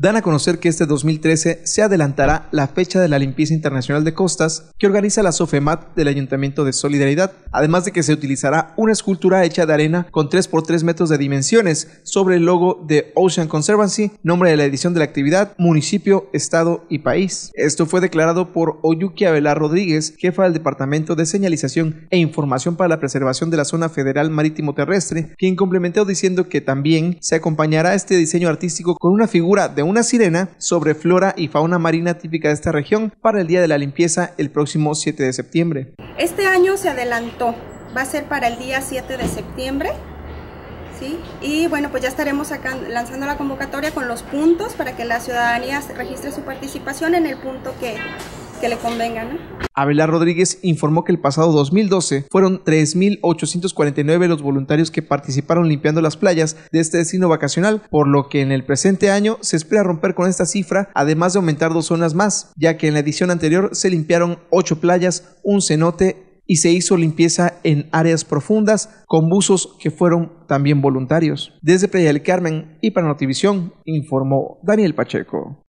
dan a conocer que este 2013 se adelantará la fecha de la limpieza internacional de costas que organiza la SOFEMAT del Ayuntamiento de Solidaridad, además de que se utilizará una escultura hecha de arena con 3x3 metros de dimensiones sobre el logo de Ocean Conservancy, nombre de la edición de la actividad, municipio, estado y país. Esto fue declarado por Oyuki avela Rodríguez, jefa del Departamento de Señalización e Información para la Preservación de la Zona Federal Marítimo Terrestre, quien complementó diciendo que también se acompañará este diseño artístico con una figura de un una sirena sobre flora y fauna marina típica de esta región para el Día de la Limpieza el próximo 7 de septiembre. Este año se adelantó, va a ser para el día 7 de septiembre. ¿sí? Y bueno, pues ya estaremos acá lanzando la convocatoria con los puntos para que la ciudadanía registre su participación en el punto que, que le convengan. ¿no? Rodríguez informó que el pasado 2012 fueron 3.849 los voluntarios que participaron limpiando las playas de este destino vacacional, por lo que en el presente año se espera romper con esta cifra, además de aumentar dos zonas más, ya que en la edición anterior se limpiaron ocho playas, un cenote y se hizo limpieza en áreas profundas con buzos que fueron también voluntarios. Desde Playa del Carmen y para Notivisión informó Daniel Pacheco.